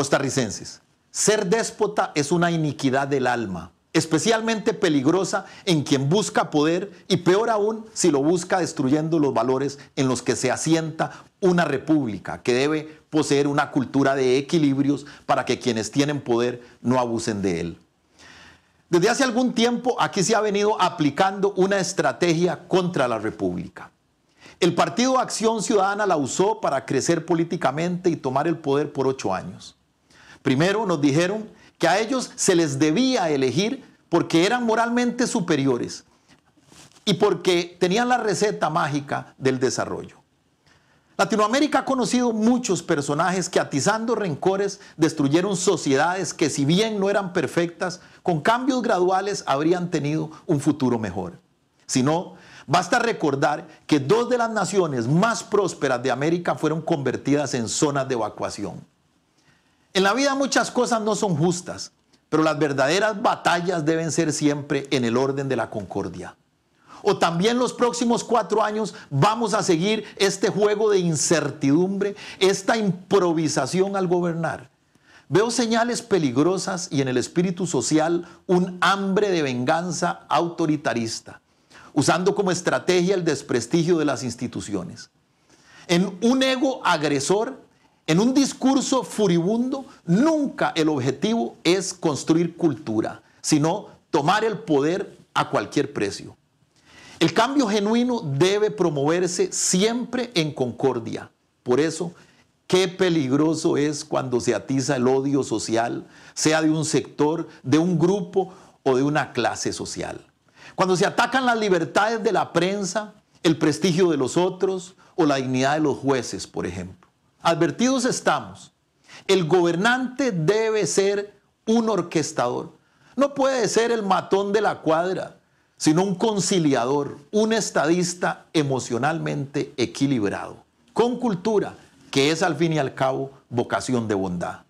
costarricenses. Ser déspota es una iniquidad del alma, especialmente peligrosa en quien busca poder y peor aún si lo busca destruyendo los valores en los que se asienta una república que debe poseer una cultura de equilibrios para que quienes tienen poder no abusen de él. Desde hace algún tiempo aquí se ha venido aplicando una estrategia contra la república. El partido Acción Ciudadana la usó para crecer políticamente y tomar el poder por ocho años. Primero nos dijeron que a ellos se les debía elegir porque eran moralmente superiores y porque tenían la receta mágica del desarrollo. Latinoamérica ha conocido muchos personajes que atizando rencores destruyeron sociedades que si bien no eran perfectas, con cambios graduales habrían tenido un futuro mejor. Si no, basta recordar que dos de las naciones más prósperas de América fueron convertidas en zonas de evacuación. En la vida muchas cosas no son justas, pero las verdaderas batallas deben ser siempre en el orden de la concordia. O también los próximos cuatro años vamos a seguir este juego de incertidumbre, esta improvisación al gobernar. Veo señales peligrosas y en el espíritu social un hambre de venganza autoritarista, usando como estrategia el desprestigio de las instituciones. En un ego agresor en un discurso furibundo, nunca el objetivo es construir cultura, sino tomar el poder a cualquier precio. El cambio genuino debe promoverse siempre en concordia. Por eso, qué peligroso es cuando se atiza el odio social, sea de un sector, de un grupo o de una clase social. Cuando se atacan las libertades de la prensa, el prestigio de los otros o la dignidad de los jueces, por ejemplo. Advertidos estamos. El gobernante debe ser un orquestador. No puede ser el matón de la cuadra, sino un conciliador, un estadista emocionalmente equilibrado, con cultura, que es al fin y al cabo vocación de bondad.